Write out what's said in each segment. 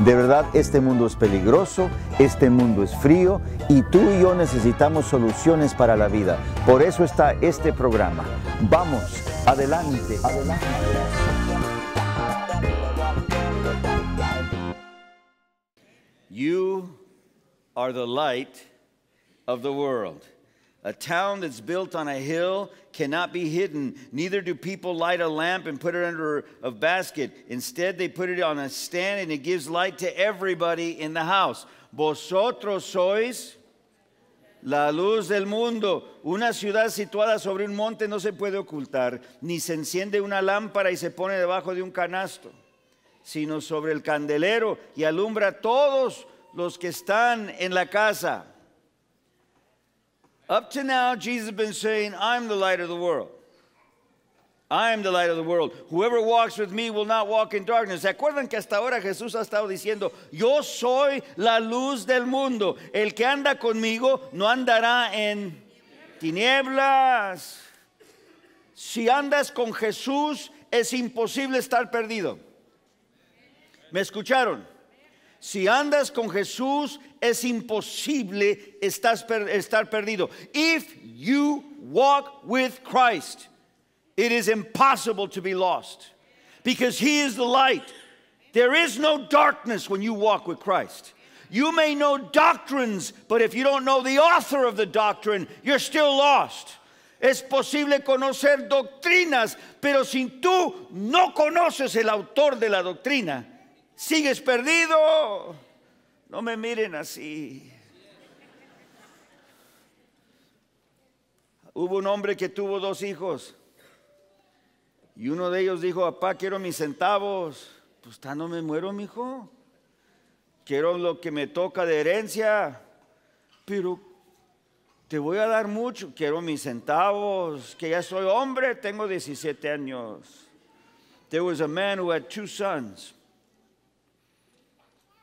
De verdad, este mundo es peligroso, este mundo es frío y tú y yo necesitamos soluciones para la vida. Por eso está este programa. Vamos, adelante. You are the light of the world. A town that's built on a hill cannot be hidden. Neither do people light a lamp and put it under a basket. Instead, they put it on a stand and it gives light to everybody in the house. Vosotros sois la luz del mundo. Una ciudad situada sobre un monte no se puede ocultar, ni se enciende una lámpara y se pone debajo de un canasto, sino sobre el candelero y alumbra a todos los que están en la casa. Up to now, Jesus has been saying, I'm the light of the world. I am the light of the world. Whoever walks with me will not walk in darkness. ¿Se acuerdan que hasta ahora Jesús ha estado diciendo, yo soy la luz del mundo. El que anda conmigo no andará en tinieblas. Si andas con Jesús es imposible estar perdido. ¿Me escucharon? Si andas con Jesús es imposible estar perdido. If you walk with Christ, it is impossible to be lost because He is the light. There is no darkness when you walk with Christ. You may know doctrines, but if you don't know the author of the doctrine, you're still lost. Es posible conocer doctrinas, pero si tú no conoces el autor de la doctrina, sigues perdido. No me miren así. Hubo un hombre que tuvo dos hijos y uno de ellos dijo, papá, quiero mis centavos. Pues está, no me muero, mijo. Quiero lo que me toca de herencia. Pero te voy a dar mucho, quiero mis centavos, que ya soy hombre, tengo 17 años. There was a man who had two sons.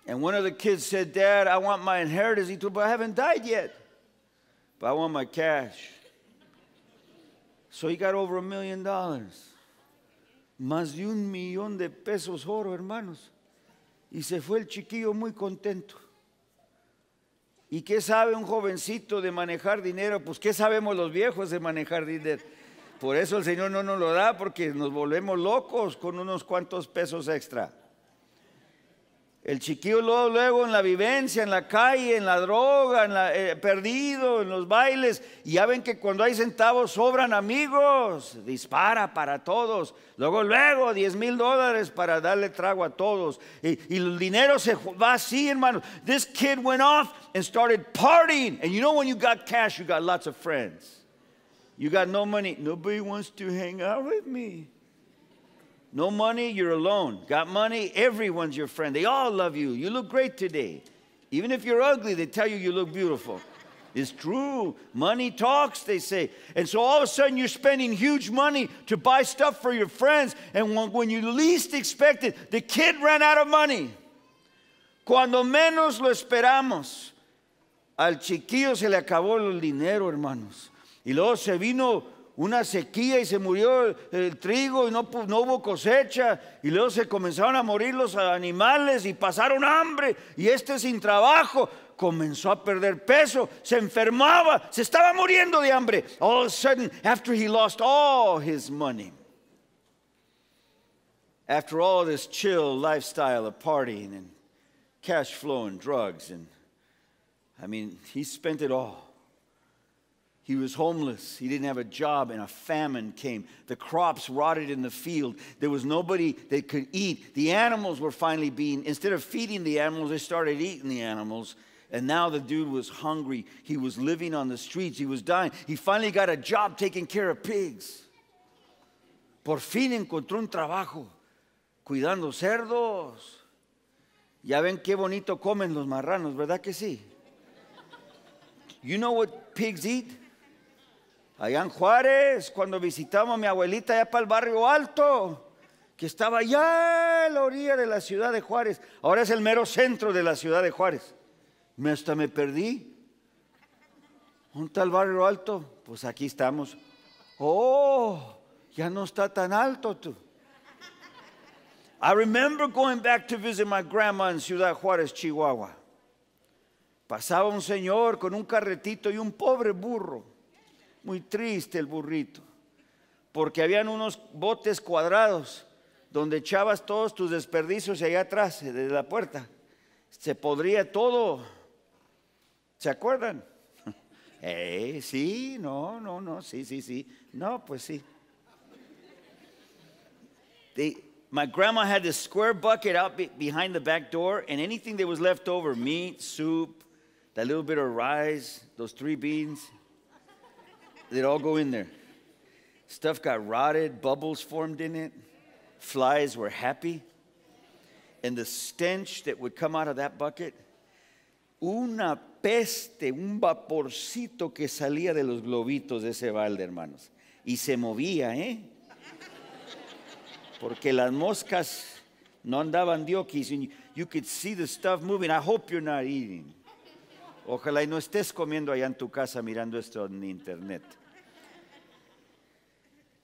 And one of the kids said, Dad, I want my inheritance. He told, But I haven't died yet. But I want my cash. So he got over a million dollars. Más de un millón de pesos oro, hermanos. Y se fue el chiquillo muy contento. ¿Y qué sabe un jovencito de manejar dinero? Pues qué sabemos los viejos de manejar dinero. Por eso el Señor no nos lo da, porque nos volvemos locos con unos cuantos pesos extra. El chiquillo luego, luego, en la vivencia, en la calle, en la droga, en la, eh, perdido, en los bailes. Y ya ven que cuando hay centavos sobran amigos. Dispara para todos. Luego, luego, 10 mil dólares para darle trago a todos. Y, y el dinero se va así, hermano. This kid went off and started partying. And you know when you got cash, you got lots of friends. You got no money. Nobody wants to hang out with me. No money, you're alone. Got money, everyone's your friend. They all love you. You look great today. Even if you're ugly, they tell you you look beautiful. It's true. Money talks, they say. And so all of a sudden, you're spending huge money to buy stuff for your friends. And when you least expect it, the kid ran out of money. Cuando menos lo esperamos, al chiquillo se le acabó el dinero, hermanos. Y luego se vino una sequía y se murió el trigo y no, no, hubo cosecha y luego se comenzaron a morir los animales y pasaron hambre y este sin trabajo comenzó a perder peso, se enfermaba, se estaba muriendo de hambre. All of a sudden, after he lost all his money, after all this chill lifestyle of partying and cash flow and drugs and I mean, he spent it all. He was homeless. He didn't have a job, and a famine came. The crops rotted in the field. There was nobody that could eat. The animals were finally being, instead of feeding the animals, they started eating the animals. And now the dude was hungry. He was living on the streets. He was dying. He finally got a job taking care of pigs. Por fin encontró un trabajo cuidando cerdos. Ya ven qué bonito comen los marranos, ¿verdad que sí? You know what pigs eat? Allá en Juárez, cuando visitamos a mi abuelita allá para el barrio alto, que estaba allá a la orilla de la ciudad de Juárez. Ahora es el mero centro de la ciudad de Juárez. Me hasta me perdí. ¿Un tal barrio alto? Pues aquí estamos. Oh, ya no está tan alto tú. I remember going back to visit my grandma in Ciudad Juárez, Chihuahua. Pasaba un señor con un carretito y un pobre burro muy triste el burrito, porque habían unos botes cuadrados donde echabas todos tus desperdicios allá atrás, desde eh, la puerta. Se podría todo. ¿Se acuerdan? Eh, sí, no, no, no, sí, sí, sí. No, pues sí. my grandma had this square bucket out behind the back door, and anything that was left over meat, soup, that little bit of rice, those three beans They'd all go in there. Stuff got rotted, bubbles formed in it, flies were happy. And the stench that would come out of that bucket, una peste, un vaporcito que salía de los globitos de ese balde, hermanos. Y se movía, ¿eh? Porque las moscas no andaban de you, you could see the stuff moving. I hope you're not eating. Ojalá y no estés comiendo allá en tu casa mirando esto en internet.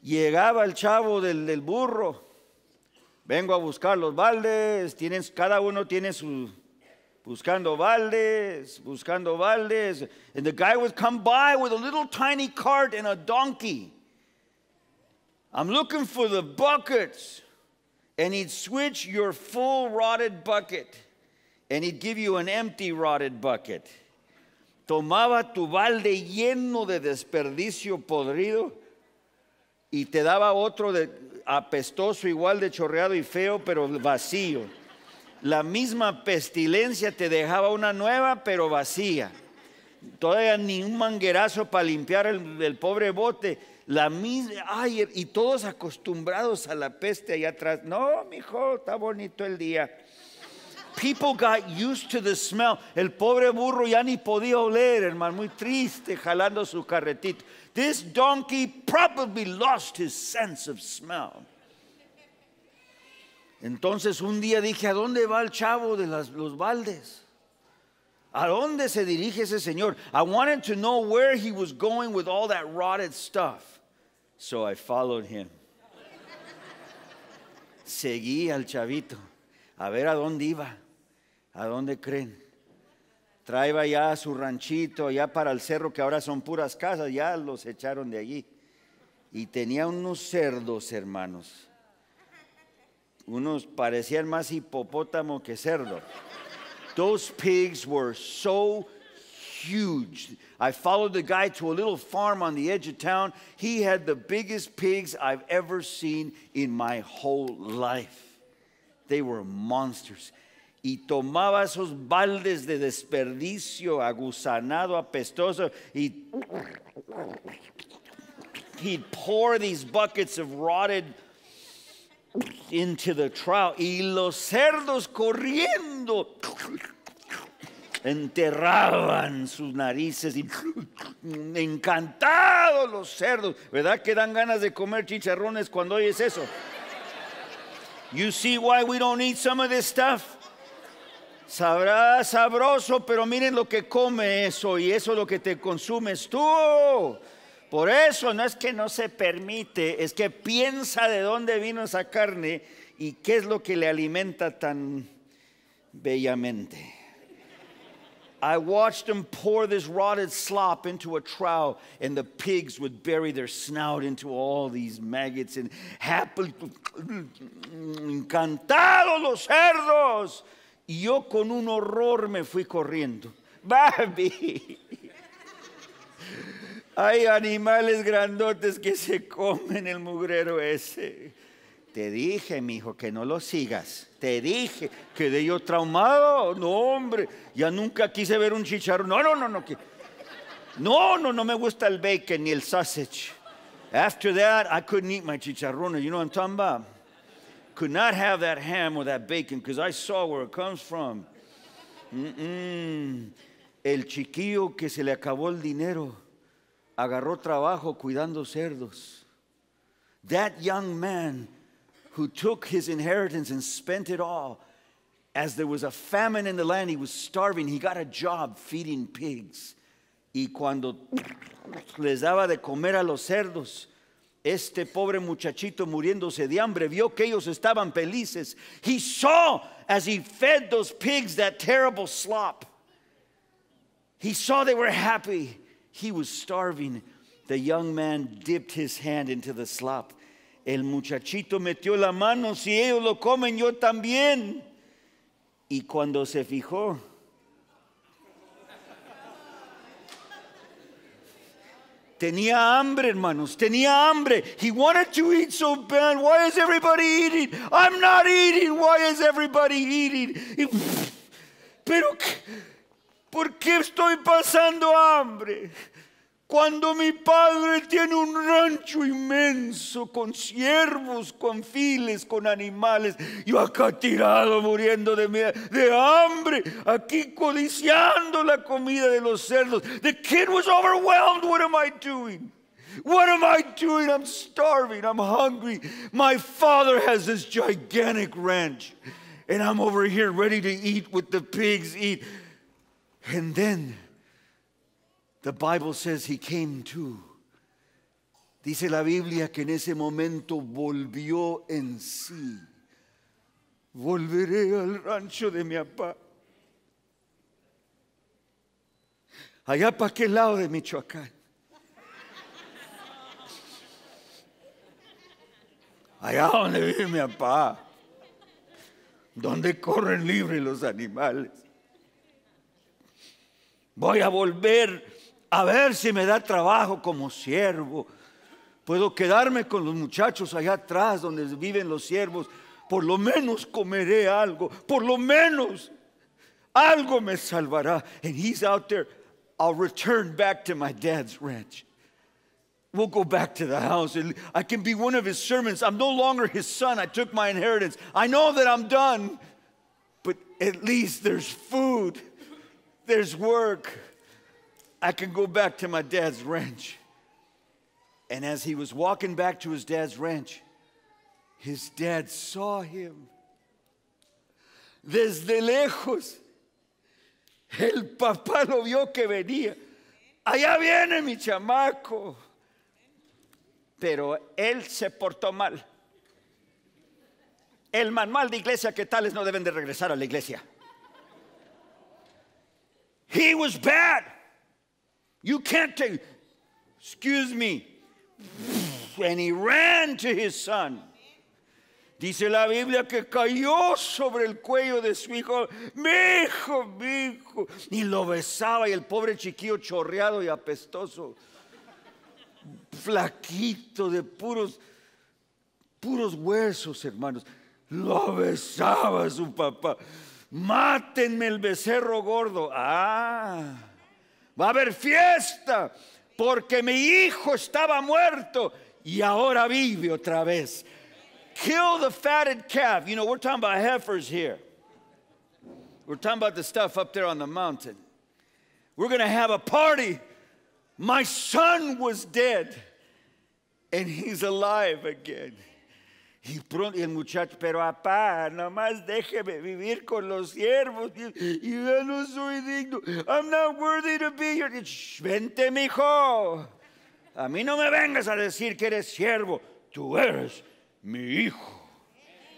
Llegaba el chavo del, del burro. Vengo a buscar los baldes. cada uno tiene su. Buscando baldes, buscando baldes. And the guy would come by with a little tiny cart and a donkey. I'm looking for the buckets. And he'd switch your full rotted bucket and he'd give you an empty rotted bucket. tomaba tu balde lleno de desperdicio podrido y te daba otro de apestoso, igual de chorreado y feo, pero vacío. La misma pestilencia te dejaba una nueva, pero vacía. Todavía ni un manguerazo para limpiar el, pobre bote. La y todos acostumbrados a la peste allá atrás. No, mijo, está bonito el día. People got used to the smell. El pobre burro ya ni podía oler, hermano, muy triste, jalando su carretito. This donkey probably lost his sense of smell. Entonces un día dije, ¿a dónde va el chavo de las, los baldes? ¿A dónde se dirige ese señor? I wanted to know where he was going with all that rotted stuff. So I followed him. Seguí al chavito a ver a dónde iba. ¿A dónde creen? Traeba ya su ranchito, ya para el cerro, que ahora son puras casas, ya los echaron de allí. Y tenía unos cerdos, hermanos. Unos parecían más hipopótamo que cerdo. Those pigs were so huge. I followed the guy to a little farm on the edge of town. He had the biggest pigs I've ever seen in my whole life. They were monsters y tomaba esos baldes de desperdicio, agusanado, apestoso, y he'd pour these buckets of rotted into the y los cerdos corriendo enterraban sus narices y encantados los cerdos. ¿Verdad que dan ganas de comer chicharrones cuando oyes eso? You see why we don't eat some of this stuff? Sabrá sabroso, pero miren lo que come eso y eso es lo que te consumes tú. Por eso no es que no se permite, es que piensa de dónde vino esa carne y qué es lo que le alimenta tan bellamente. I watched them pour this rotted slop into a trough, and the pigs would bury their snout into all these maggots. And happily, encantados los cerdos. Y yo con un horror me fui corriendo. Baby. Hay animales grandotes que se comen el mugrero ese. Te dije, mi hijo, que no lo sigas. Te dije, de yo traumado. No, hombre, ya nunca quise ver un chicharrón. No, no, no, no. No, no, no me gusta el bacon ni el sausage. After that, I couldn't eat my chicharrón You know what I'm talking about? could not have that ham or that bacon because I saw where it comes from. Mm -mm. El chiquillo que se le acabó el dinero agarró trabajo cuidando cerdos. That young man who took his inheritance and spent it all, as there was a famine in the land, he was starving, he got a job feeding pigs. Y cuando les daba de comer a los cerdos, Este pobre muchachito muriéndose de hambre vio que ellos estaban felices. He saw as he fed those pigs that terrible slop. He saw they were happy. He was starving. The young man dipped his hand into the slop. El muchachito metió la mano, si ellos lo comen, yo también. Y cuando se fijó, Tenía hambre, hermanos. Tenía hambre. He wanted to eat so bad. Why is everybody eating? I'm not eating. Why is everybody eating? Y, pero, ¿por qué estoy pasando hambre? Cuando mi padre tiene un rancho inmenso con siervos, con files, con animales, yo acá tirado muriendo de, de hambre, aquí codiciando la comida de los cerdos. The kid was overwhelmed. What am I doing? What am I doing? I'm starving. I'm hungry. My father has this gigantic ranch, and I'm over here ready to eat what the pigs eat. And then The Bible says he came to. Dice la Biblia que en ese momento volvió en sí. Volveré al rancho de mi papá. Allá para aquel lado de Michoacán. Allá donde vive mi papá. Donde corren libres los animales. Voy a volver A ver si me da trabajo como siervo. Puedo quedarme con los muchachos allá atrás donde viven los siervos. Por lo menos comeré algo. Por lo menos algo me salvará. And he's out there. I'll return back to my dad's ranch. We'll go back to the house. And I can be one of his servants. I'm no longer his son. I took my inheritance. I know that I'm done, but at least there's food, there's work. I can go back to my dad's ranch. And as he was walking back to his dad's ranch, his dad saw him. Desde lejos, el papá lo vio que venía. Allá viene mi chamaco. Pero él se portó mal. El manual de iglesia que tales no deben de regresar a la iglesia. He was bad. You can't take, excuse me. And he ran to his son. Dice la Biblia que cayó sobre el cuello de su hijo, mi hijo, mi hijo, y lo besaba y el pobre chiquillo chorreado y apestoso, flaquito de puros, puros huesos, hermanos, lo besaba su papá. Mátenme el becerro gordo. Ah. va a haber fiesta, porque mi hijo estaba muerto y ahora vive otra vez. Kill the fatted calf. You know, we're talking about heifers here. We're talking about the stuff up there on the mountain. We're going to have a party. My son was dead and he's alive again. Y, pronto, el muchacho, pero papá, nomás déjeme vivir con los siervos. Y, ya yo no soy digno. I'm not worthy to be here. vente, mijo. A mí no me vengas a decir que eres siervo. Tú eres mi hijo.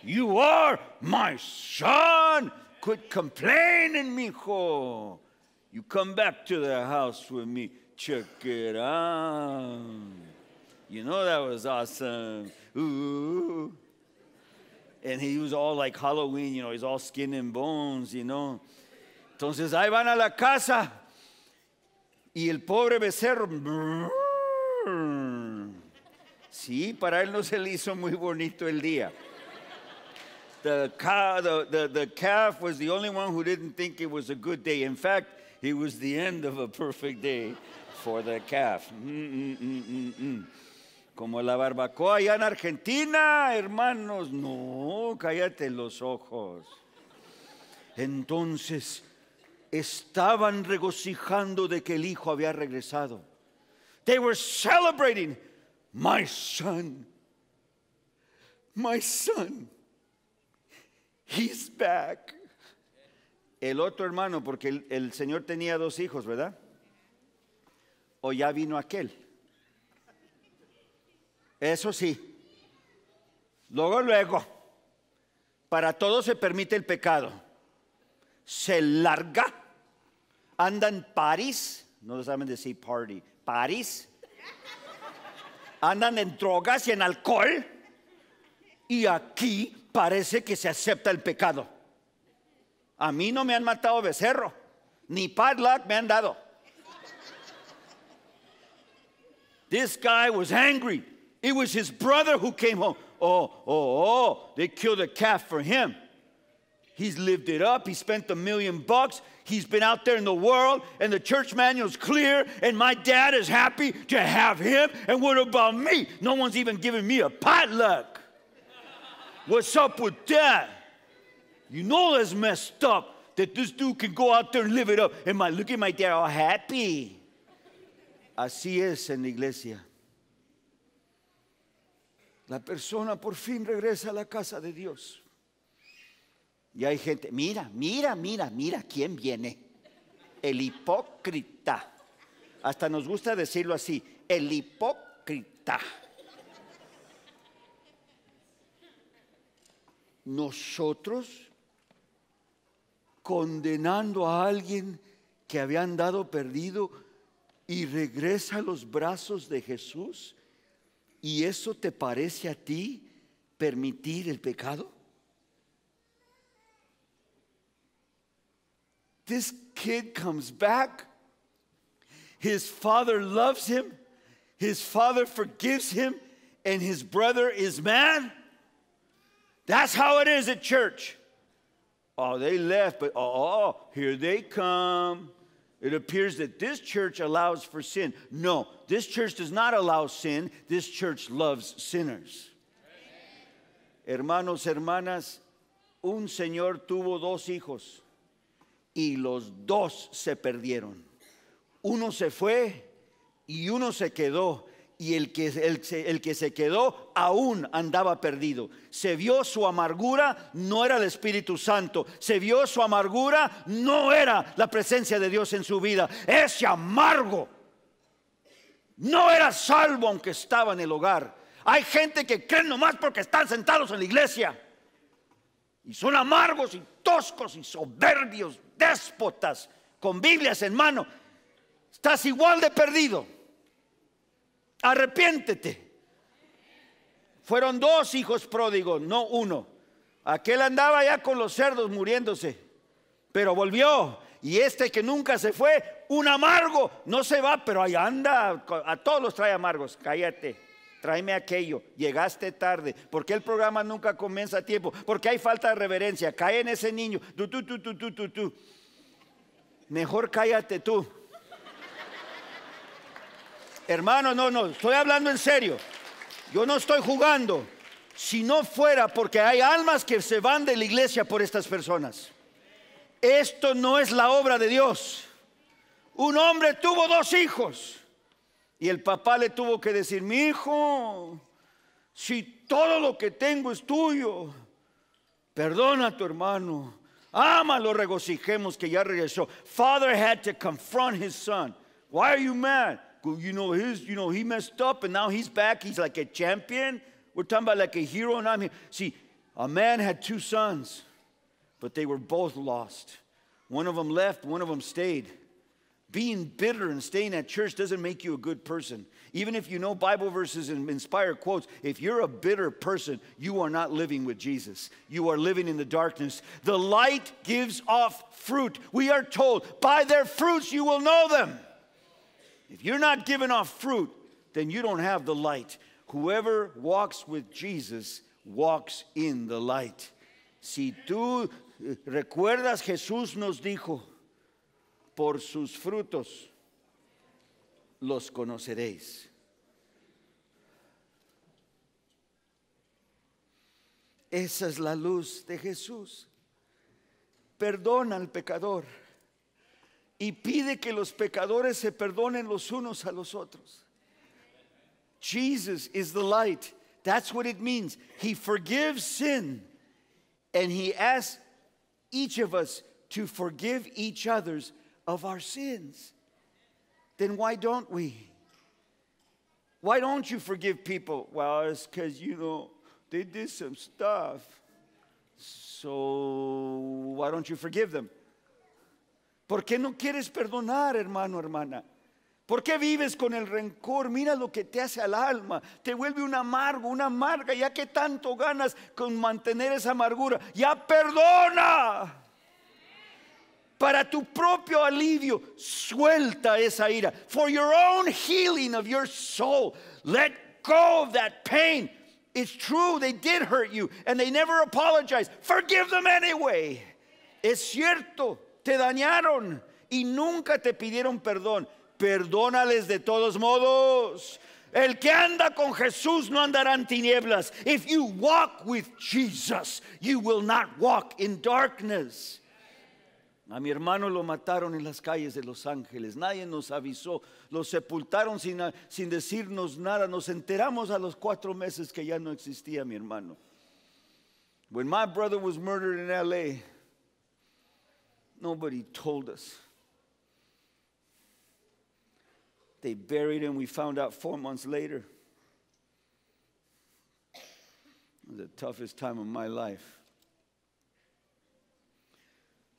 You are my son. Quit complaining, mijo. You come back to the house with me. Check it out. You know that was awesome. ooh. And he was all like Halloween, you know, he's all skin and bones, you know. Entonces ahí van a la casa y el pobre becerro. Sí, para él no se le hizo muy bonito el día. The, cow, the, the, the calf was the only one who didn't think it was a good day. In fact, it was the end of a perfect day for the calf. Mm -mm -mm, mm, mm. como la barbacoa allá en Argentina, hermanos. No, cállate los ojos. Entonces estaban regocijando de que el hijo había regresado. They were celebrating. My son, my son, he's back. El otro hermano, porque el, el Señor tenía dos hijos, ¿verdad? O ya vino aquel. Eso sí. Luego, luego, para todos se permite el pecado. Se larga, Andan en París, no saben decir party, París. Andan en drogas y en alcohol. Y aquí parece que se acepta el pecado. A mí no me han matado becerro, ni padlock me han dado. This guy was angry. It was his brother who came home. Oh, oh, oh, they killed a calf for him. He's lived it up. He spent a million bucks. He's been out there in the world, and the church manual's clear, and my dad is happy to have him. And what about me? No one's even giving me a potluck. What's up with that? You know that's messed up that this dude can go out there and live it up. And my look at my dad all happy. Así es en la iglesia. La persona por fin regresa a la casa de Dios. Y hay gente, mira, mira, mira, mira quién viene. El hipócrita. Hasta nos gusta decirlo así, el hipócrita. Nosotros condenando a alguien que habían dado perdido y regresa a los brazos de Jesús ¿Y eso te parece a ti permitir el pecado? This kid comes back. His father loves him. His father forgives him. And his brother is mad. That's how it is at church. Oh, they left, but oh, here they come. It appears that this church allows for sin. No, this church does not allow sin. This church loves sinners. Hermanos, hermanas, un señor tuvo dos hijos y los dos se perdieron. Uno se fue y uno se quedó. y el que, que, se quedó aún andaba perdido. Se vio su amargura, no era el Espíritu Santo. Se vio su amargura, no era la presencia de Dios en su vida. Ese amargo no era salvo aunque estaba en el hogar. Hay gente que cree nomás porque están sentados en la iglesia. Y son amargos y toscos y soberbios, déspotas, con Biblias en mano. Estás igual de perdido arrepiéntete. Fueron dos hijos pródigos, no uno. Aquel andaba ya con los cerdos muriéndose, pero volvió. Y este que nunca se fue, un amargo, no se va, pero ahí anda, a todos los trae amargos, cállate tráeme aquello, llegaste tarde, porque el programa nunca comienza a tiempo, porque hay falta de reverencia, cae en ese niño, Mejor cállate tú. Hermano, no, no, estoy hablando en serio. Yo no estoy jugando. Si no fuera porque hay almas que se van de la iglesia por estas personas. Esto no es la obra de Dios. Un hombre tuvo dos hijos y el papá le tuvo que decir, mi hijo, si todo lo que tengo es tuyo, perdona a tu hermano, ama, lo regocijemos que ya regresó. Father had to confront his son. Why are you mad? you know, his, you know, he messed up and now he's back. He's like a champion. We're talking about like a hero, and I'm here. See, a man had two sons, but they were both lost. One of them left, one of them stayed. Being bitter and staying at church doesn't make you a good person. Even if you know Bible verses and inspired quotes, if you're a bitter person, you are not living with Jesus. You are living in the darkness. The light gives off fruit. We are told, by their fruits you will know them. If you're not giving off fruit, then you don't have the light. Whoever walks with Jesus walks in the light. Si tú eh, recuerdas, Jesús nos dijo, por sus frutos los conoceréis. Esa es la luz de Jesús. Perdona al pecador y pide que los pecadores se perdonen los unos a los otros. Jesus is the light. That's what it means. He forgives sin and he asks each of us to forgive each other's of our sins. Then why don't we? Why don't you forgive people? Well, it's because, you know, they did some stuff. So why don't you forgive them? ¿Por qué no quieres perdonar, hermano, hermana? ¿Por qué vives con el rencor? Mira lo que te hace al alma. Te vuelve un amargo, una amarga, ya que tanto ganas con mantener esa amargura. Ya perdona. Para tu propio alivio, suelta esa ira. For your own healing of your soul, let go of that pain. It's true, they did hurt you and they never apologized. Forgive them anyway. Es cierto, te dañaron y nunca te pidieron perdón. Perdónales de todos modos. El que anda con Jesús no andará en tinieblas. If you walk with Jesus, you will not walk in darkness. A mi hermano lo mataron en las calles de Los Ángeles. Nadie nos avisó. Lo sepultaron sin, sin, decirnos nada. Nos enteramos a los cuatro meses que ya no existía mi hermano. When my brother was murdered in LA, Nobody told us. They buried him. We found out four months later. The toughest time of my life.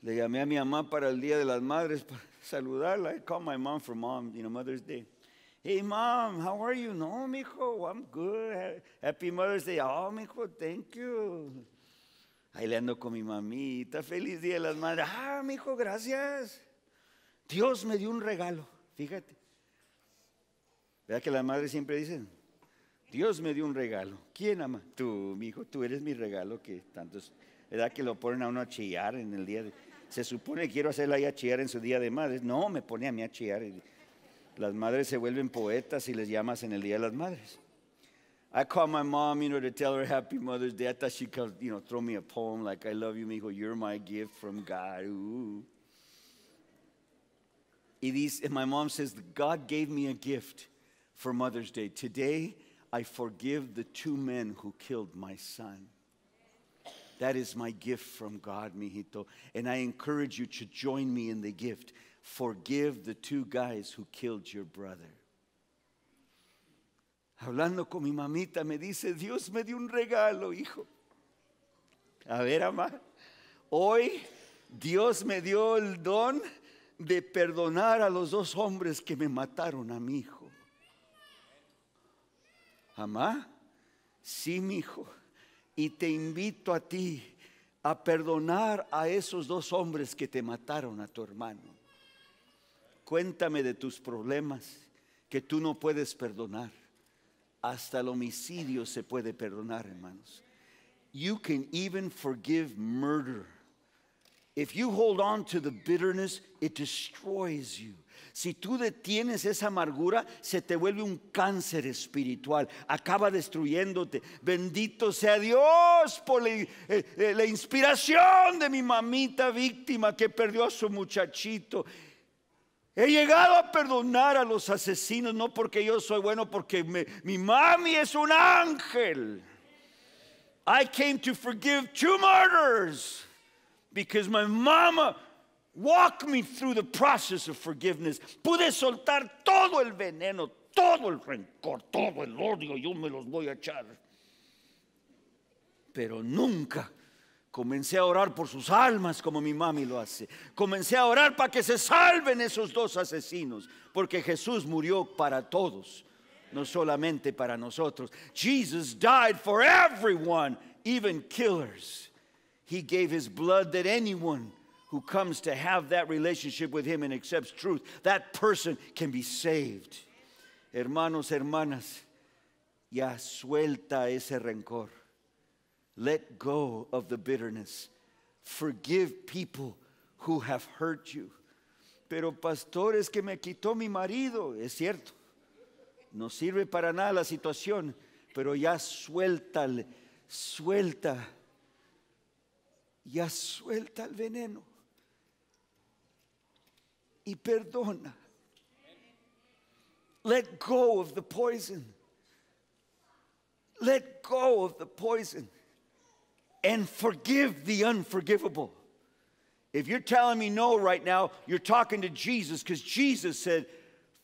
Le llamé a mi mamá para el Día de las Madres para saludarla. I called my mom for mom, you know, Mother's Day. Hey, mom, how are you? No, mijo, I'm good. Happy Mother's Day. Oh, mijo, thank you. Ahí le ando con mi mamita, feliz día de las madres. Ah, mi hijo, gracias. Dios me dio un regalo, fíjate. ¿Verdad que las madres siempre dicen? Dios me dio un regalo. ¿Quién ama? Tú, mi hijo, tú eres mi regalo que tantos, ¿Verdad que lo ponen a uno a chillar en el día de... Se supone que quiero hacerla a chillar en su día de madres. No, me pone a mí a chillar. Las madres se vuelven poetas y les llamas en el día de las madres. I called my mom, you know, to tell her Happy Mother's Day. I thought she'd come, you know, throw me a poem like, I love you, mijo, you're my gift from God. Ooh. and my mom says, God gave me a gift for Mother's Day. Today, I forgive the two men who killed my son. That is my gift from God, mijito. And I encourage you to join me in the gift. Forgive the two guys who killed your brother. hablando con mi mamita, me dice, Dios me dio un regalo, hijo. A ver, mamá, hoy Dios me dio el don de perdonar a los dos hombres que me mataron a mi hijo. Amá, sí, mi hijo, y te invito a ti a perdonar a esos dos hombres que te mataron a tu hermano. Cuéntame de tus problemas que tú no puedes perdonar. Hasta el homicidio se puede perdonar, hermanos. You can even forgive murder. If you hold on to the bitterness, it destroys you. Si tú detienes esa amargura, se te vuelve un cáncer espiritual, acaba destruyéndote. Bendito sea Dios por la, eh, eh, inspiración de mi mamita víctima que perdió a su muchachito He llegado a perdonar a los asesinos, no porque yo soy bueno, porque mi mami es un ángel. I came to forgive two murders because my mama walked me through the process of forgiveness. Pude soltar todo el veneno, todo el rencor, todo el odio, yo me los voy a echar. Pero nunca Comencé a orar por sus almas como mi mami lo hace. Comencé a orar para que se salven esos dos asesinos, porque Jesús murió para todos, no solamente para nosotros. Jesus died for everyone, even killers. He gave his blood that anyone who comes to have that relationship with him and accepts truth, that person can be saved. Hermanos, hermanas, ya suelta ese rencor Let go of the bitterness. Forgive people who have hurt you. Pero pastor, es que me quitó mi marido. Es cierto. No sirve para nada la situación, pero ya suéltale, suelta. Ya suelta el veneno. Y perdona. Let go of the poison. Let go of the poison and forgive the unforgivable. If you're telling me no right now, you're talking to Jesus because Jesus said,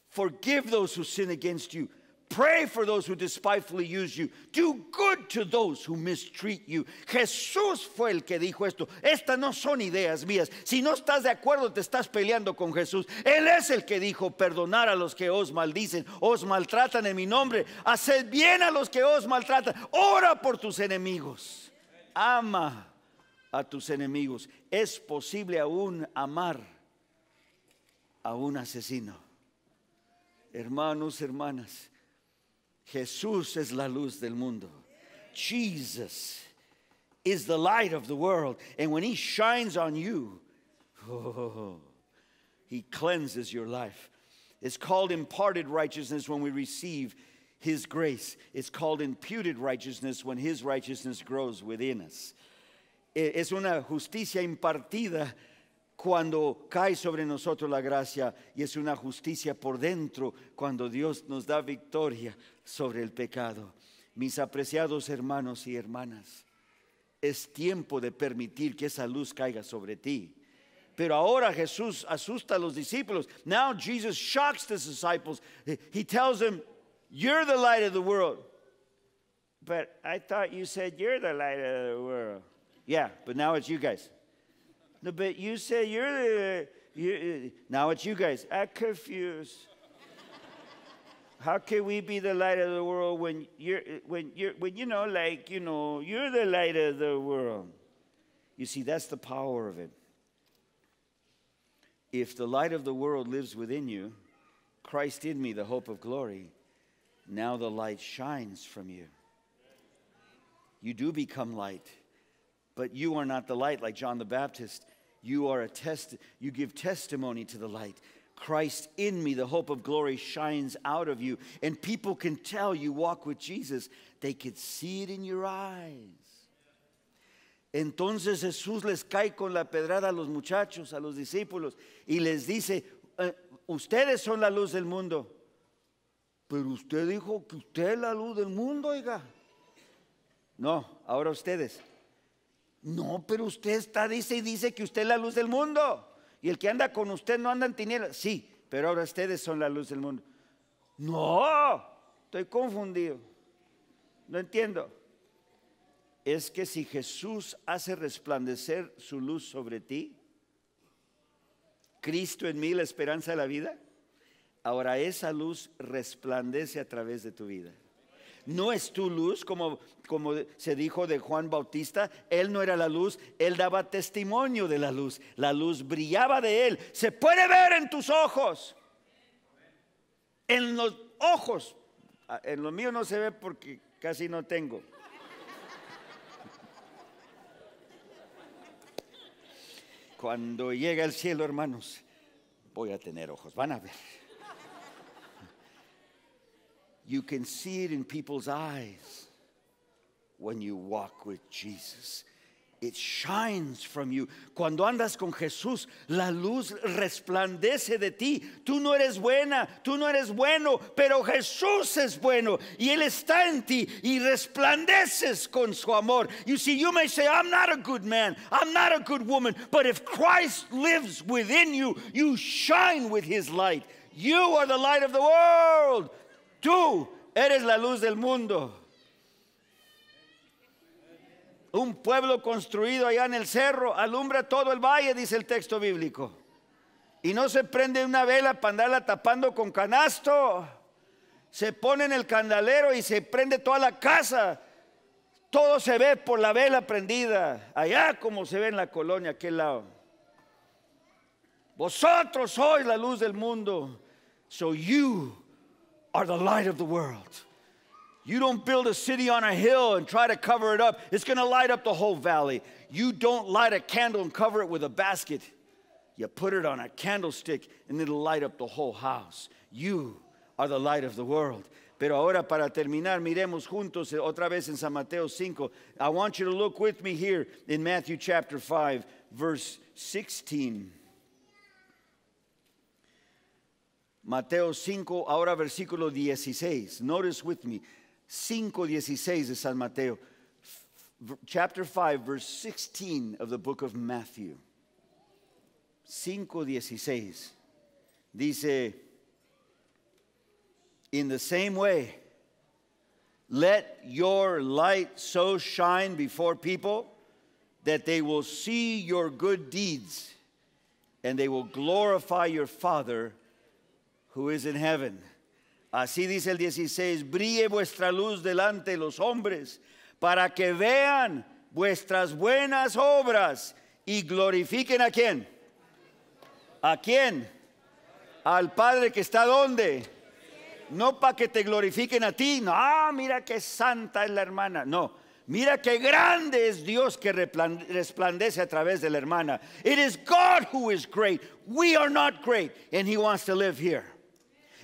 Forgive those who sin against you. Pray for those who despitefully use you. Do good to those who mistreat you. Jesús fue el que dijo esto. Estas no son ideas mías. Si no estás de acuerdo, te estás peleando con Jesús. Él es el que dijo, perdonar a los que os maldicen, os maltratan en mi nombre. Haced bien a los que os maltratan. Ora por tus enemigos ama a tus enemigos. Es posible aún amar a un asesino. Hermanos, hermanas, Jesús es la luz del mundo. Jesus is the light of the world. And when he shines on you, oh, he cleanses your life. It's called imparted righteousness when we receive his grace is called imputed righteousness when His righteousness grows within us. Es una justicia impartida cuando cae sobre nosotros la gracia y es una justicia por dentro cuando Dios nos da victoria sobre el pecado. Mis apreciados hermanos y hermanas, es tiempo de permitir que esa luz caiga sobre ti. Pero ahora Jesús asusta a los discípulos. Now Jesus shocks the disciples. He tells them, you're the light of the world. But I thought you said you're the light of the world. Yeah, but now it's you guys. No, but you said you're the. You, now it's you guys. I'm confused. How can we be the light of the world when you're when you're when you know like you know you're the light of the world? You see, that's the power of it. If the light of the world lives within you, Christ in me, the hope of glory now the light shines from you. You do become light, but you are not the light like John the Baptist. You are a test, you give testimony to the light. Christ in me, the hope of glory, shines out of you. And people can tell you walk with Jesus. They could see it in your eyes. Entonces Jesús les cae con la pedrada a los muchachos, a los discípulos, y les dice, eh, ustedes son la luz del mundo. pero usted dijo que usted es la luz del mundo, oiga. No, ahora ustedes. No, pero usted está, dice y dice que usted es la luz del mundo. Y el que anda con usted no anda en tinieblas. Sí, pero ahora ustedes son la luz del mundo. No, estoy confundido. No entiendo. Es que si Jesús hace resplandecer su luz sobre ti, Cristo en mí, la esperanza de la vida, Ahora esa luz resplandece a través de tu vida. No es tu luz, como, como se dijo de Juan Bautista, él no era la luz, él daba testimonio de la luz, la luz brillaba de él, se puede ver en tus ojos, en los ojos, ah, en lo míos no se ve porque casi no tengo. Cuando llegue al cielo, hermanos, voy a tener ojos, van a ver. You can see it in people's eyes when you walk with Jesus. It shines from you. Cuando andas con Jesús, la luz resplandece de ti. Tú no eres buena, tú no eres bueno, pero Jesús es bueno y Él está en ti y resplandeces con su amor. You see, you may say, I'm not a good man, I'm not a good woman, but if Christ lives within you, you shine with His light. You are the light of the world. Tú eres la luz del mundo. Un pueblo construido allá en el cerro alumbra todo el valle, dice el texto bíblico. Y no se prende una vela para andarla tapando con canasto. Se pone en el candalero y se prende toda la casa. Todo se ve por la vela prendida, allá como se ve en la colonia, aquel lado. Vosotros sois la luz del mundo. So you are the light of the world. You don't build a city on a hill and try to cover it up. It's going to light up the whole valley. You don't light a candle and cover it with a basket. You put it on a candlestick and it'll light up the whole house. You are the light of the world. Pero ahora para terminar, miremos juntos otra vez en San Mateo 5. I want you to look with me here in Matthew chapter 5, verse 16. Mateo 5, ahora versículo 16. Notice with me, 5:16 de San Mateo. Chapter 5, verse 16 of the book of Matthew. 5:16. Dice, in the same way, let your light so shine before people that they will see your good deeds and they will glorify your Father who is in heaven. Así dice el 16, brille vuestra luz delante de los hombres para que vean vuestras buenas obras y glorifiquen a quién. ¿A quién? Al Padre que está donde. No para que te glorifiquen a ti. No, ah, mira qué santa es la hermana. No, Mira qué grande es Dios que resplandece a través de la hermana. It is God who is great. We are not great, and He wants to live here.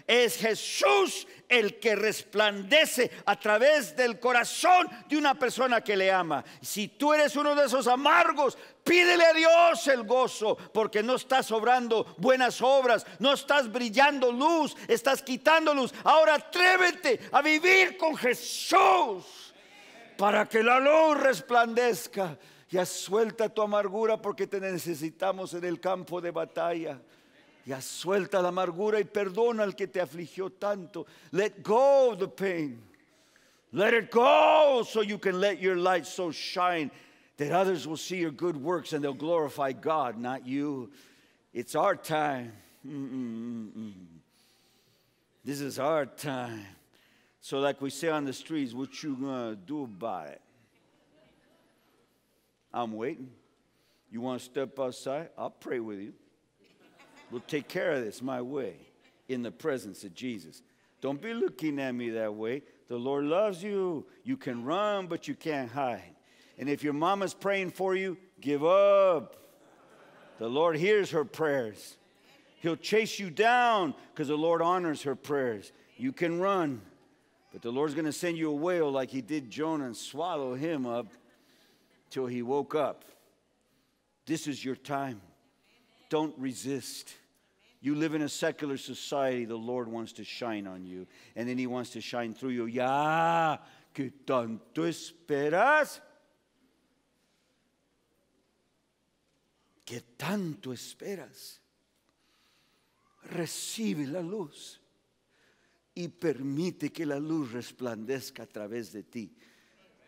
Es Jesús el que resplandece a través del corazón de una persona que le ama. Si tú eres uno de esos amargos, pídele a Dios el gozo, porque no estás obrando buenas obras, no estás brillando luz, estás quitando luz. Ahora atrévete a vivir con Jesús para que la luz resplandezca. Y suelta tu amargura porque te necesitamos en el campo de batalla. Ya suelta la amargura y perdona al que te afligió tanto. Let go of the pain. Let it go so you can let your light so shine that others will see your good works and they'll glorify God, not you. It's our time. Mm -mm -mm this is our time. So, like we say on the streets, what you gonna do about it? I'm waiting. You wanna step outside? I'll pray with you will take care of this my way in the presence of Jesus. Don't be looking at me that way. The Lord loves you. You can run, but you can't hide. And if your mama's praying for you, give up. The Lord hears her prayers. He'll chase you down because the Lord honors her prayers. You can run, but the Lord's going to send you a whale like he did Jonah and swallow him up till he woke up. This is your time. Don't resist. You live in a secular society, the Lord wants to shine on you, and then He wants to shine through you. Ya, que tanto esperas. Que tanto esperas. Recibe la luz y permite que la luz resplandezca a través de ti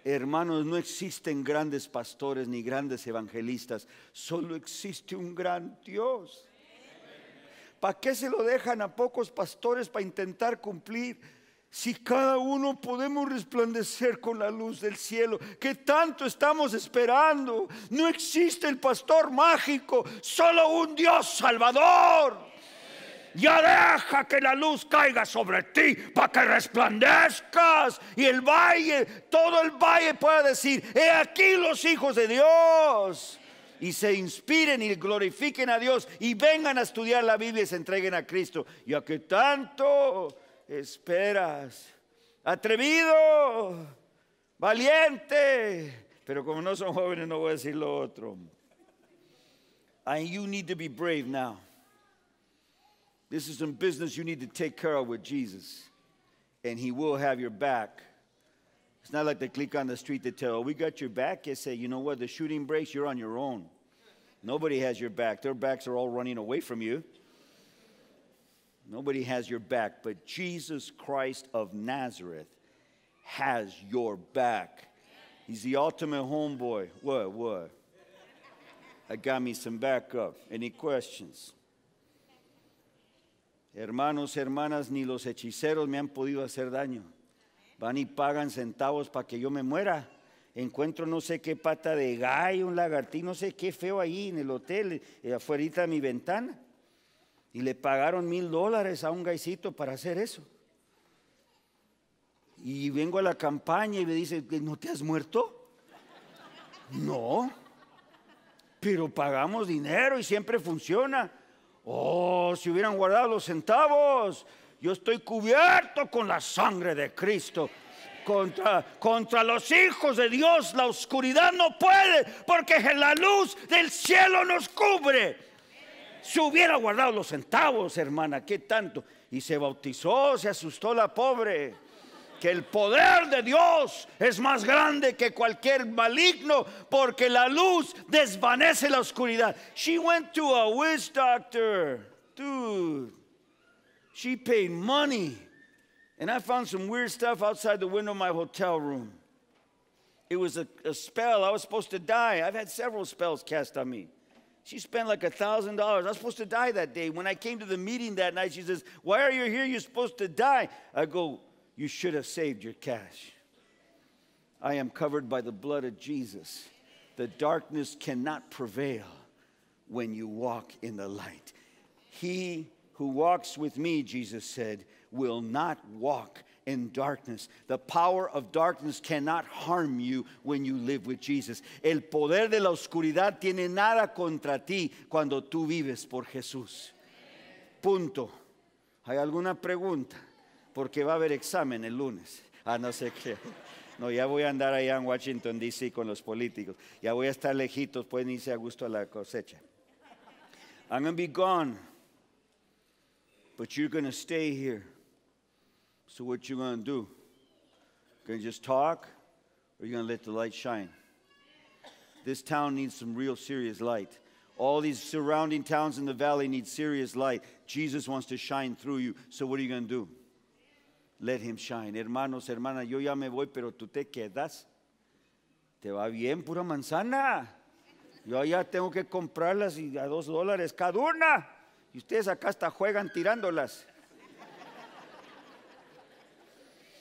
Hermanos, no existen grandes pastores ni grandes evangelistas, solo existe un gran Dios. ¿Para qué se lo dejan a pocos pastores para intentar cumplir? Si cada uno podemos resplandecer con la luz del cielo, que tanto estamos esperando. No existe el pastor mágico, solo un Dios salvador ya deja que la luz caiga sobre ti para que resplandezcas. Y el valle, todo el valle pueda decir, he aquí los hijos de Dios. Y se inspiren y glorifiquen a Dios y vengan a estudiar la Biblia y se entreguen a Cristo. Ya que tanto esperas, atrevido, valiente. Pero como no son jóvenes no voy a decir lo otro. And you need to be brave now. This is some business you need to take care of with Jesus, and He will have your back. It's not like the clique on the street that tell, oh, we got your back. You say, you know what, the shooting breaks, you're on your own. Nobody has your back. Their backs are all running away from you. Nobody has your back, but Jesus Christ of Nazareth has your back. He's the ultimate homeboy. What, what? I got me some backup. Any questions? Hermanos, hermanas, ni los hechiceros me han podido hacer daño. Van y pagan centavos para que yo me muera. Encuentro no sé qué pata de gallo, un lagartín, no sé qué feo ahí en el hotel, eh, afuera de mi ventana. Y le pagaron mil dólares a un gaisito para hacer eso. Y vengo a la campaña y me dice, ¿no te has muerto? no, pero pagamos dinero y siempre funciona oh, si hubieran guardado los centavos, yo estoy cubierto con la sangre de Cristo. Contra, contra, los hijos de Dios la oscuridad no puede, porque la luz del cielo nos cubre. Si hubiera guardado los centavos, hermana, qué tanto. Y se bautizó, se asustó la pobre. que el poder de Dios es más grande que cualquier maligno porque la luz desvanece la oscuridad. She went to a witch doctor. Dude, she paid money. And I found some weird stuff outside the window of my hotel room. It was a, a spell. I was supposed to die. I've had several spells cast on me. She spent like a thousand dollars. I was supposed to die that day. When I came to the meeting that night, she says, Why are you here? You're supposed to die. I go, you should have saved your cash. I am covered by the blood of Jesus. The darkness cannot prevail when you walk in the light. He who walks with me, Jesus said, will not walk in darkness. The power of darkness cannot harm you when you live with Jesus. El poder de la oscuridad tiene nada contra ti cuando tú vives por Jesús. Punto. ¿Hay alguna pregunta? porque va a haber examen el lunes. Ah, no sé qué. No, ya voy a andar allá en Washington, D.C. con los políticos. Ya voy a estar lejitos, pueden irse a gusto a la cosecha. I'm going to be gone, but you're going to stay here. So what you going to do? Going to just talk, or you going to let the light shine? This town needs some real serious light. All these surrounding towns in the valley need serious light. Jesus wants to shine through you. So what are you going to do? let him shine. Hermanos, hermanas, yo ya me voy, pero tú te quedas. Te va bien, pura manzana. Yo allá tengo que comprarlas y a dos dólares cada una. Y ustedes acá hasta juegan tirándolas.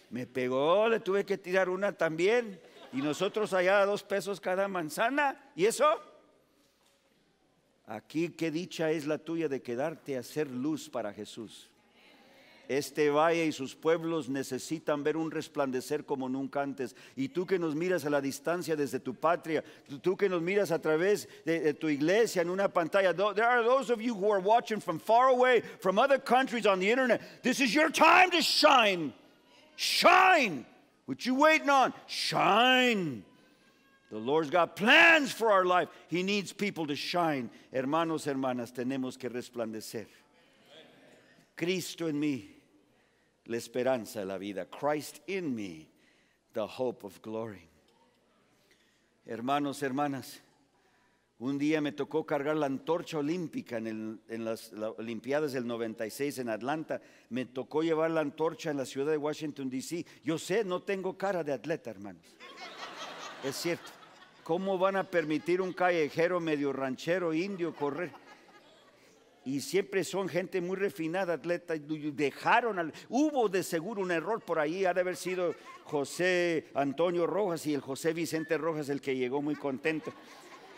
Me pegó, le tuve que tirar una también. Y nosotros allá a dos pesos cada manzana. ¿Y eso? Aquí qué dicha es la tuya de quedarte a hacer luz para Jesús. Este valle y sus pueblos necesitan ver un resplandecer como nunca antes. Y tú que nos miras a la distancia desde tu patria, tú que nos miras a través de, de tu iglesia en una pantalla, there are those of you who are watching from far away, from other countries on the internet. This is your time to shine. Shine. What you waiting on? Shine. The Lord's got plans for our life. He needs people to shine. Hermanos, hermanas, tenemos que resplandecer. Cristo en mí. la esperanza de la vida. Christ in me, the hope of glory. Hermanos, hermanas, un día me tocó cargar la antorcha olímpica en, las Olimpiadas del 96 en Atlanta. Me tocó llevar la antorcha en la ciudad de Washington, D.C. Yo sé, no tengo cara de atleta, hermanos. Es cierto. ¿Cómo van a permitir un callejero medio ranchero indio correr? y siempre son gente muy refinada, atleta. dejaron, hubo de seguro un error por ahí, ha de haber sido José Antonio Rojas y el José Vicente Rojas el que llegó muy contento.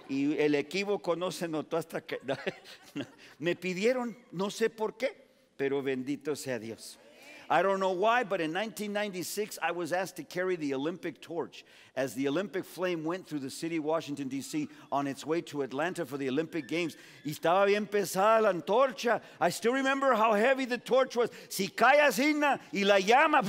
Y el equívoco no se notó hasta que me pidieron, no sé por qué, pero bendito sea Dios. I don't know why, but in 1996, I was asked to carry the Olympic torch as the Olympic flame went through the city of Washington, D.C. on its way to Atlanta for the Olympic Games. estaba bien pesada la antorcha. I still remember how heavy the torch was. Si callas, Igna, y la llama.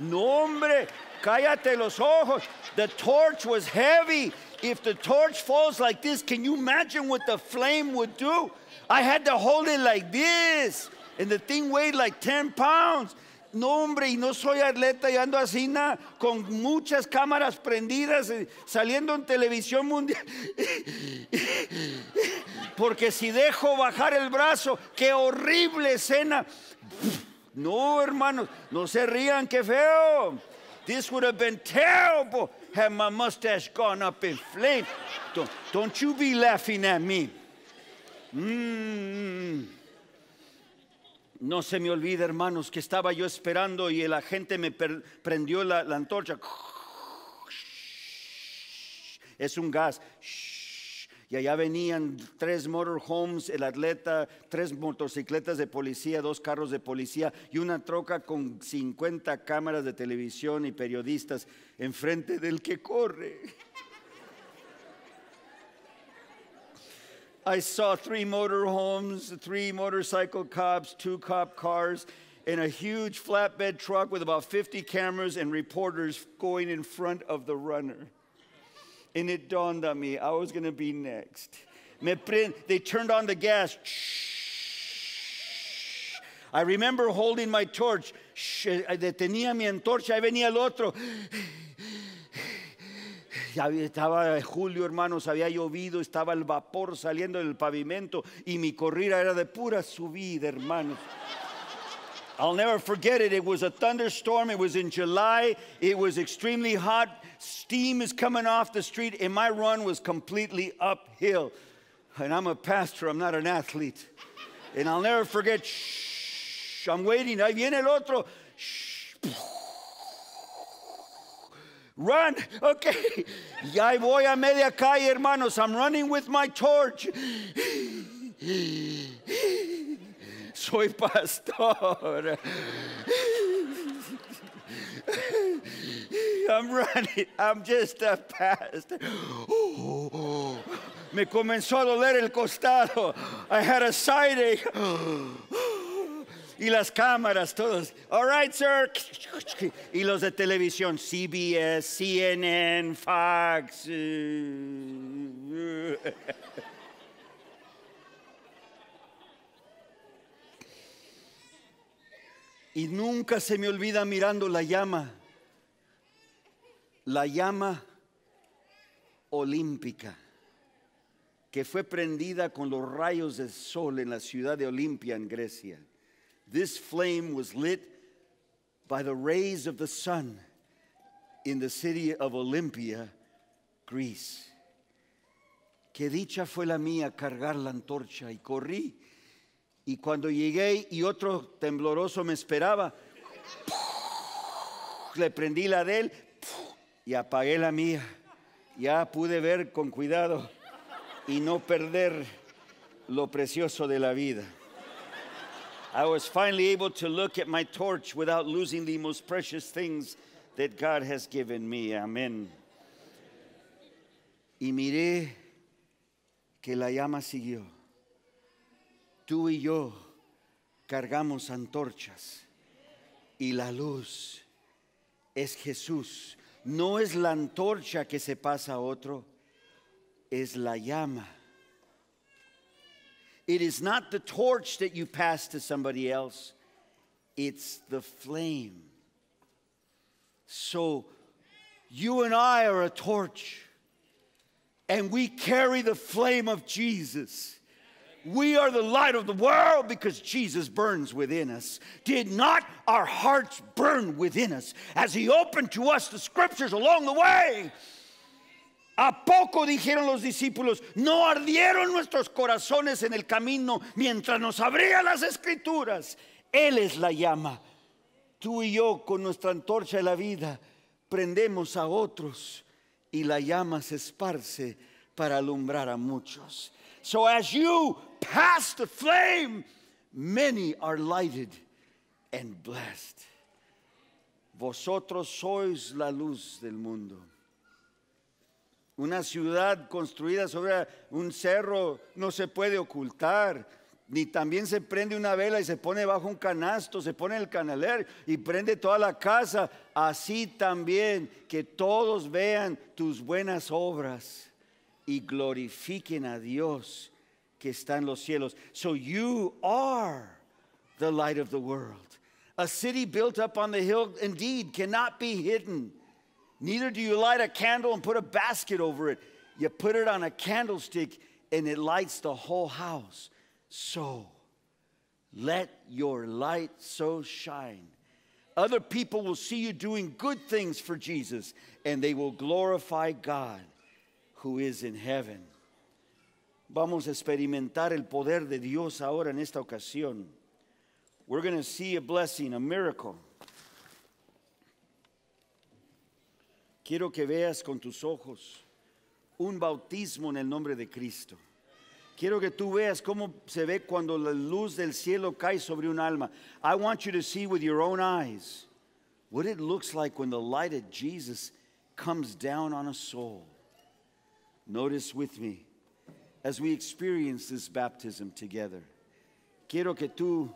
No, hombre, cállate los ojos. The torch was heavy. If the torch falls like this, can you imagine what the flame would do? I had to hold it like this. And the thing weighed like 10 pounds. No, hombre, y no soy atleta y ando así, nada, con muchas cámaras prendidas, eh, saliendo en televisión mundial. Porque si dejo bajar el brazo, qué horrible escena. No, hermanos, no se rían, qué feo. This would have been terrible had my mustache gone up in flames. Don't, you be laughing at me. mmm. No se me olvide, hermanos, que estaba yo esperando y el agente me prendió la, antorcha. Es un gas. Y allá venían tres motorhomes, el atleta, tres motocicletas de policía, dos carros de policía y una troca con 50 cámaras de televisión y periodistas enfrente del que corre. I saw three motorhomes, three motorcycle cops, two cop cars, and a huge flatbed truck with about 50 cameras and reporters going in front of the runner. And it dawned on me I was going to be next. They turned on the gas. I remember holding my torch. Eh, eh, tenía mi antorcha, venía el otro estaba julio, hermanos, había llovido, estaba el vapor saliendo del pavimento y mi corrida era de pura subida, hermanos. I'll never forget it. It was a thunderstorm. It was in July. It was extremely hot. Steam is coming off the street, and my run was completely uphill. And I'm a pastor, I'm not an athlete. And I'll never forget, shh, I'm waiting. Ahí viene el otro. Shh, Run, okay. Ya voy a media calle, hermanos. I'm running with my torch. Soy pastor. I'm running. I'm just a pastor. Me comenzó a doler el costado. I had a side ache. y las cámaras, todos. All right, sir. Y los de televisión, CBS, CNN, Fox. Y nunca se me olvida mirando la llama, la llama olímpica, que fue prendida con los rayos del sol en la ciudad de Olimpia, en Grecia. This flame was lit by the rays of the sun in the city of Olympia, Greece. Qué dicha fue la mía cargar la antorcha y corrí. Y cuando llegué y otro tembloroso me esperaba, le prendí la de él y apagué la mía. Ya pude ver con cuidado y no perder lo precioso de la vida. I was finally able to look at my torch without losing the most precious things that God has given me. Amén. Y miré que la llama siguió. Tú y yo cargamos antorchas y la luz es Jesús. No es la antorcha que se pasa a otro, es la llama it is not the torch that you pass to somebody else, it's the flame. So you and I are a torch, and we carry the flame of Jesus. We are the light of the world because Jesus burns within us. Did not our hearts burn within us as He opened to us the scriptures along the way? ¿A poco dijeron los discípulos, no ardieron nuestros corazones en el camino mientras nos abría las escrituras? Él es la llama. Tú y yo con nuestra antorcha de la vida prendemos a otros y la llama se esparce para alumbrar a muchos. So as you pass the flame, many are lighted and blessed. Vosotros sois la luz del mundo. Una ciudad construida sobre un cerro no se puede ocultar. Ni también se prende una vela y se pone bajo un canasto, se pone el canaler y prende toda la casa. Así también que todos vean tus buenas obras y glorifiquen a Dios que está en los cielos. So you are the light of the world. A city built up on the hill indeed cannot be hidden. Neither do you light a candle and put a basket over it. You put it on a candlestick and it lights the whole house. So let your light so shine. Other people will see you doing good things for Jesus and they will glorify God who is in heaven. Vamos a experimentar el poder de Dios ahora en esta ocasión. We're going to see a blessing, a miracle. Quiero que veas con tus ojos un bautismo en el nombre de Cristo. Quiero que tú veas cómo se ve cuando la luz del cielo cae sobre un alma. I want you to see with your own eyes what it looks like when the light of Jesus comes down on a soul. Notice with me as we experience this baptism together. Quiero que tú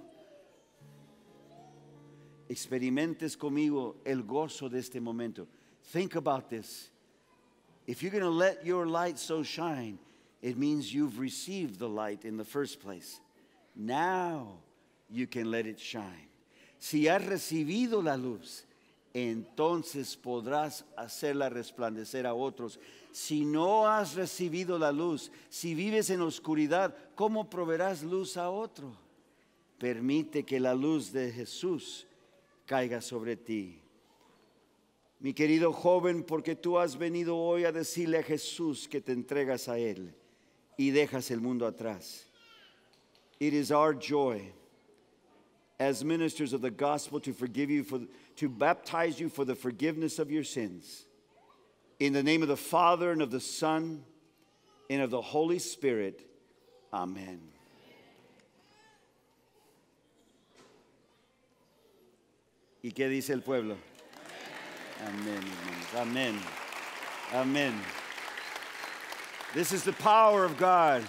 experimentes conmigo el gozo de este momento. Think about this. If you're going to let your light so shine, it means you've received the light in the first place. Now you can let it shine. Si has recibido la luz, entonces podrás hacerla resplandecer a otros. Si no has recibido la luz, si vives en oscuridad, ¿cómo proveerás luz a otro? Permite que la luz de Jesús caiga sobre ti mi querido joven, porque tú has venido hoy a decirle a Jesús que te entregas a Él y dejas el mundo atrás. It is our joy as ministers of the gospel to forgive you, for, to baptize you for the forgiveness of your sins. In the name of the Father and of the Son and of the Holy Spirit. Amen. ¿Y qué dice el pueblo? Amén, Amén. Amén. This is the power of God.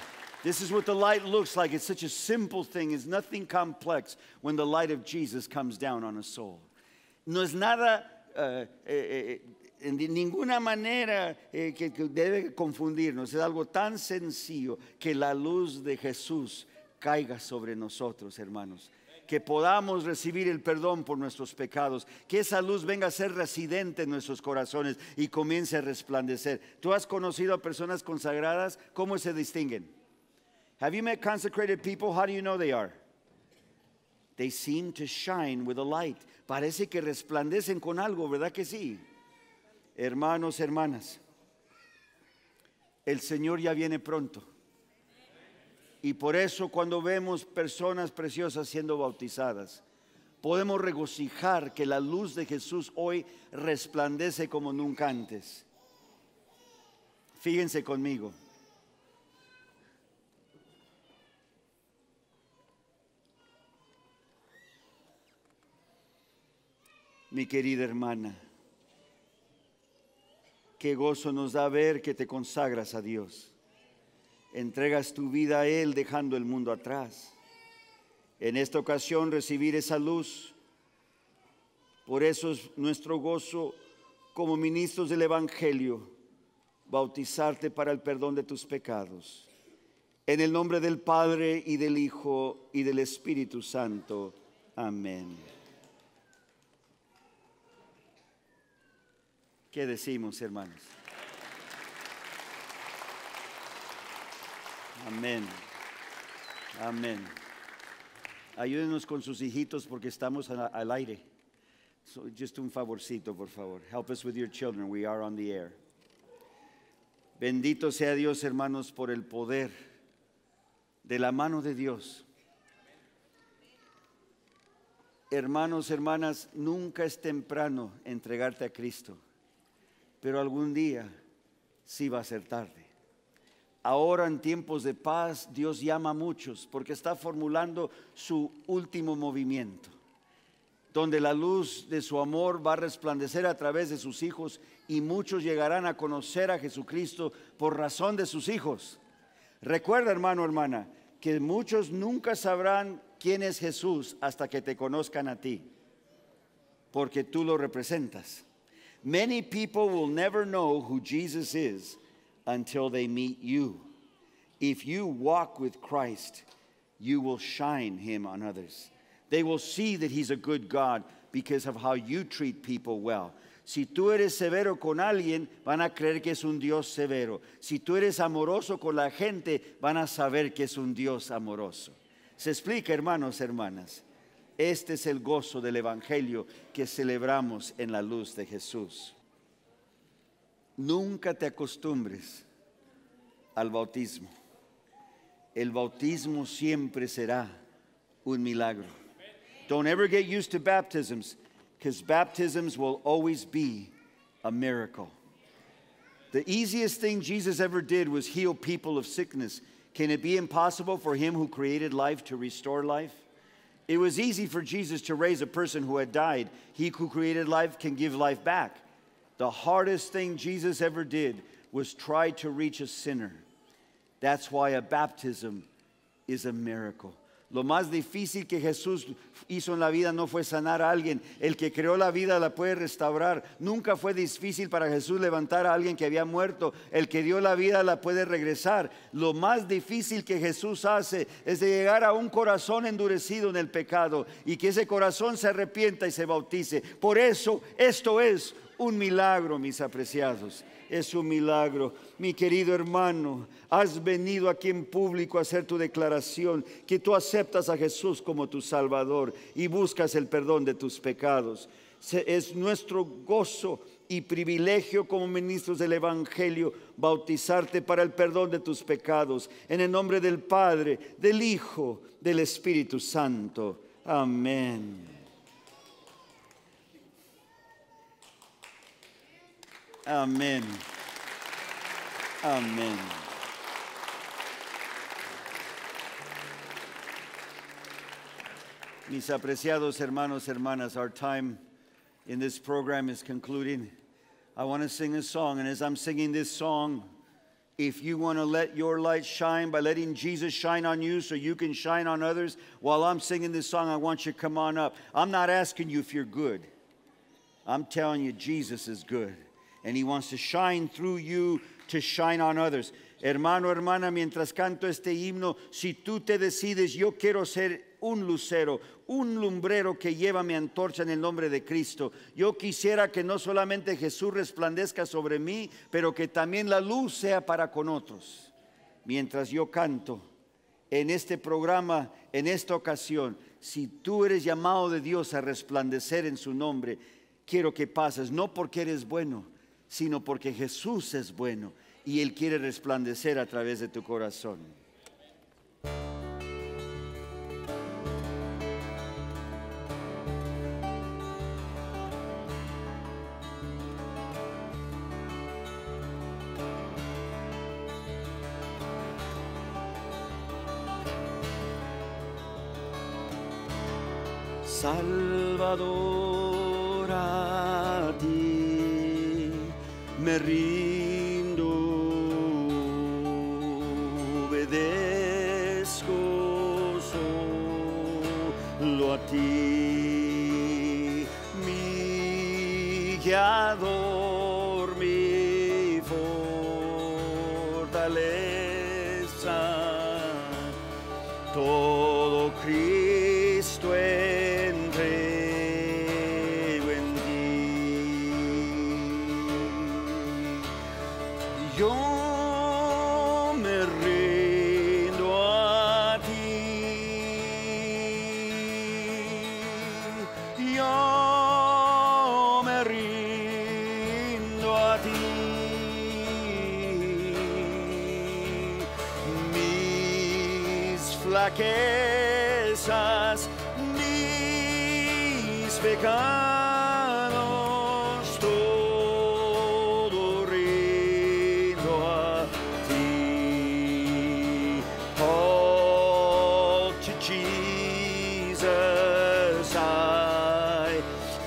This is what the light looks like. It's such a simple thing. It's nothing complex when the light of Jesus comes down on a soul. No es nada, uh, eh, eh, eh, en ninguna manera que, que debe confundirnos. Es algo tan sencillo que la luz de Jesús caiga sobre nosotros, hermanos. que podamos recibir el perdón por nuestros pecados, que esa luz venga a ser residente en nuestros corazones y comience a resplandecer. ¿Tú has conocido a personas consagradas? ¿Cómo se distinguen? Have you met consecrated people? How do you know they are? They seem to shine with a light. Parece que resplandecen con algo, ¿verdad que sí? Hermanos, hermanas, el Señor ya viene pronto. Y por eso cuando vemos personas preciosas siendo bautizadas, podemos regocijar que la luz de Jesús hoy resplandece como nunca antes. Fíjense conmigo. Mi querida hermana, qué gozo nos da ver que te consagras a Dios entregas tu vida a Él dejando el mundo atrás. En esta ocasión recibir esa luz, por eso es nuestro gozo como ministros del Evangelio, bautizarte para el perdón de tus pecados. En el nombre del Padre y del Hijo y del Espíritu Santo. Amén. ¿Qué decimos, hermanos? Amén. Amén. Ayúdenos con sus hijitos porque estamos al aire. So just un favorcito, por favor. Help us with your children. We are on the air. Bendito sea Dios, hermanos, por el poder de la mano de Dios. Hermanos, hermanas, nunca es temprano entregarte a Cristo, pero algún día sí va a ser tarde. Ahora en tiempos de paz Dios llama a muchos porque está formulando su último movimiento, donde la luz de su amor va a resplandecer a través de sus hijos y muchos llegarán a conocer a Jesucristo por razón de sus hijos. Recuerda hermano, hermana, que muchos nunca sabrán quién es Jesús hasta que te conozcan a ti, porque tú lo representas. Many people will never know who Jesus is until they meet you. If you walk with Christ, you will shine him on others. They will see that he's a good God because of how you treat people well. Si tú eres severo con alguien, van a creer que es un Dios severo. Si tú eres amoroso con la gente, van a saber que es un Dios amoroso. Se explica, hermanos, hermanas. Este es el gozo del Evangelio que celebramos en la luz de Jesús. Nunca te acostumbres al bautismo. El bautismo siempre será un milagro. Don't ever get used to baptisms because baptisms will always be a miracle. The easiest thing Jesus ever did was heal people of sickness. Can it be impossible for him who created life to restore life? It was easy for Jesus to raise a person who had died. He who created life can give life back. The hardest thing Jesus ever did was try to reach a sinner. That's why a baptism is a miracle. Lo más difícil que Jesús hizo en la vida no fue sanar a alguien. El que creó la vida la puede restaurar. Nunca fue difícil para Jesús levantar a alguien que había muerto. El que dio la vida la puede regresar. Lo más difícil que Jesús hace es llegar a un corazón endurecido en el pecado y que ese corazón se arrepienta y se bautice. Por eso esto es un milagro, mis apreciados. Es un milagro. Mi querido hermano, has venido aquí en público a hacer tu declaración, que tú aceptas a Jesús como tu Salvador y buscas el perdón de tus pecados. Es nuestro gozo y privilegio como ministros del Evangelio bautizarte para el perdón de tus pecados, en el nombre del Padre, del Hijo, del Espíritu Santo. Amén. Amen. Amen. Mis apreciados hermanos, hermanas, our time in this program is concluding. I want to sing a song, and as I'm singing this song, if you want to let your light shine by letting Jesus shine on you so you can shine on others, while I'm singing this song, I want you to come on up. I'm not asking you if you're good, I'm telling you, Jesus is good. and He wants to shine through you to shine on others. Hermano, hermana, mientras canto este himno, si tú te decides, yo quiero ser un lucero, un lumbrero que lleva mi antorcha en el nombre de Cristo. Yo quisiera que no solamente Jesús resplandezca sobre mí, pero que también la luz sea para con otros. Mientras yo canto en este programa, en esta ocasión, si tú eres llamado de Dios a resplandecer en su nombre, quiero que pases, no porque eres bueno, sino porque Jesús es bueno y Él quiere resplandecer a través de tu corazón.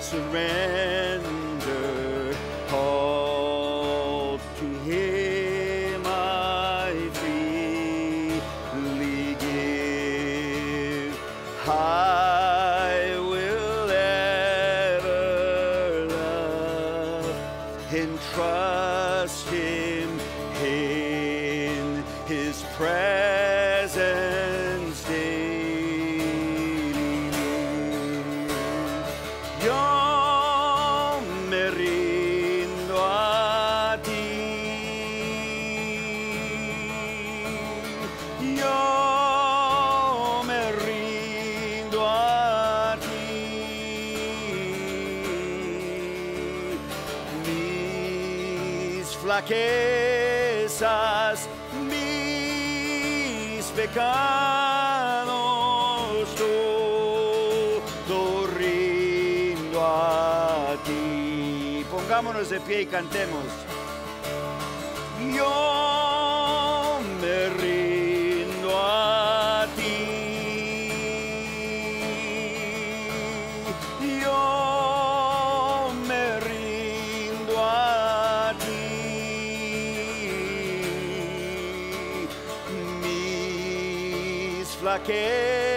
surrender. pecados, todo rindo a ti. Pongámonos de pie y cantemos. Yo que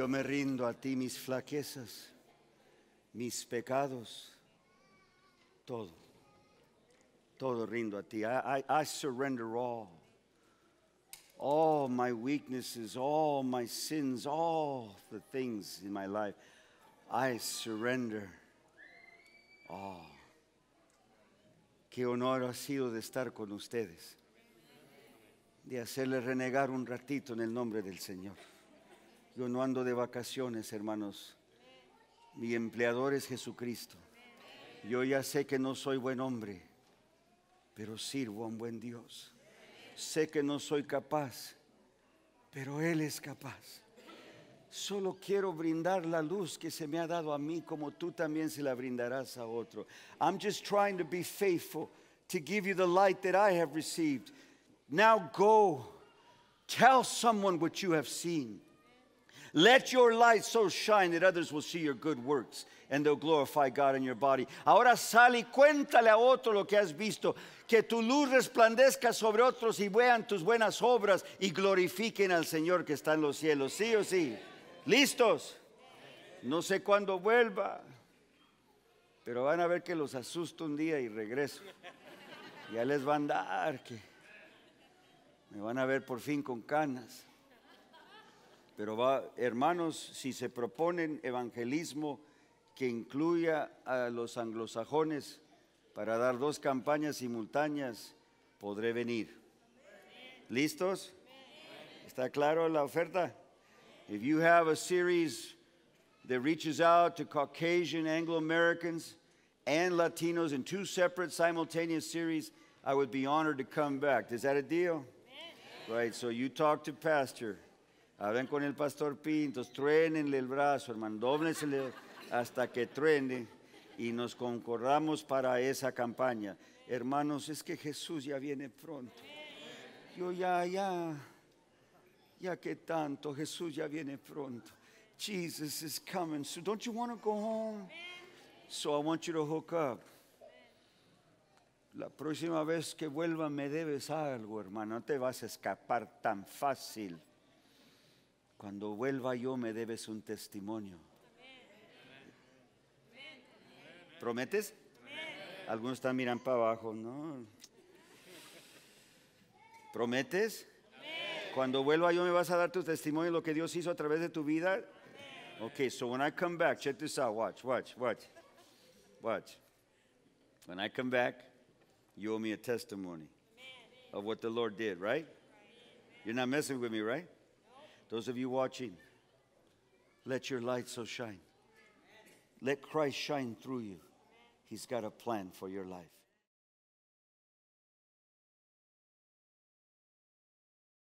Yo me rindo a ti mis flaquezas, mis pecados, todo. Todo rindo a ti. I, surrender all. All my weaknesses, all my sins, all the things in my life. I surrender all. Qué honor ha sido de estar con ustedes, de hacerle renegar un ratito en el nombre del Señor. Yo no ando de vacaciones, hermanos. Mi empleador es Jesucristo. Yo ya sé que no soy buen hombre, pero sirvo a un buen Dios. Sé que no soy capaz, pero Él es capaz. Solo quiero brindar la luz que se me ha dado a mí como tú también se la brindarás a otro. I'm just trying to be faithful to give you the light that I have received. Now go, tell someone what you have seen. Let your light so shine that others will see your good works and they'll glorify God in your body. Ahora sal y cuéntale a otro lo que has visto. Que tu luz resplandezca sobre otros y vean tus buenas obras y glorifiquen al Señor que está en los cielos. ¿Sí o sí? ¿Listos? No sé cuándo vuelva, pero van a ver que los asusto un día y regreso. Ya les van a dar que me van a ver por fin con canas. Pero va, hermanos, si se proponen evangelismo que incluya a los anglosajones para dar dos campañas simultáneas, podré venir. ¿Listos? ¿Está claro la oferta? If you have a series that reaches out to Caucasian Anglo Americans and Latinos in two separate simultaneous series, I would be honored to come back. Is that a deal? Right, so you talk to Pastor. hablen con el pastor Pintos, truénenle el brazo, hermano, dóblensele hasta que truene y nos concordamos para esa campaña. Hermanos, es que Jesús ya viene pronto. Yo ya, ya, ya que tanto, Jesús ya viene pronto. Jesus is coming. So don't you want to go home? So I want you to hook up. La próxima vez que vuelva me debes algo, hermano. No te vas a escapar tan fácil. Cuando vuelva yo me debes un testimonio. ¿Prometes? Algunos están mirando para abajo, ¿no? ¿Prometes? Cuando vuelva yo me vas a dar tu testimonio de lo que Dios hizo a través de tu vida. Okay, so when I come back, check this out. Watch, watch, watch. Watch. When I come back, you owe me a testimony of what the Lord did, right? You're not messing with me, right? Those of you watching, let your light so shine. Let Christ shine through you. He's got a plan for your life.